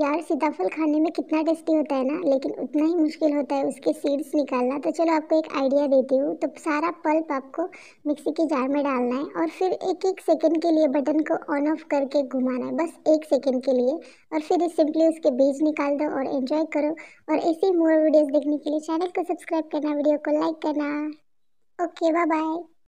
यार सीताफल खाने में कितना टेस्टी होता है ना लेकिन उतना ही मुश्किल होता है उसके सीड्स निकालना तो चलो आपको एक आइडिया देती हूँ तो सारा पल्प आपको मिक्सी के जार में डालना है और फिर एक एक सेकंड के लिए बटन को ऑन ऑफ करके घुमाना है बस एक सेकंड के लिए और फिर सिंपली उसके बीज निकाल दो और इन्जॉय करो और ऐसे ही मोर वीडियोज़ देखने के लिए चैनल को सब्सक्राइब करना वीडियो को लाइक करना ओके बाय बाय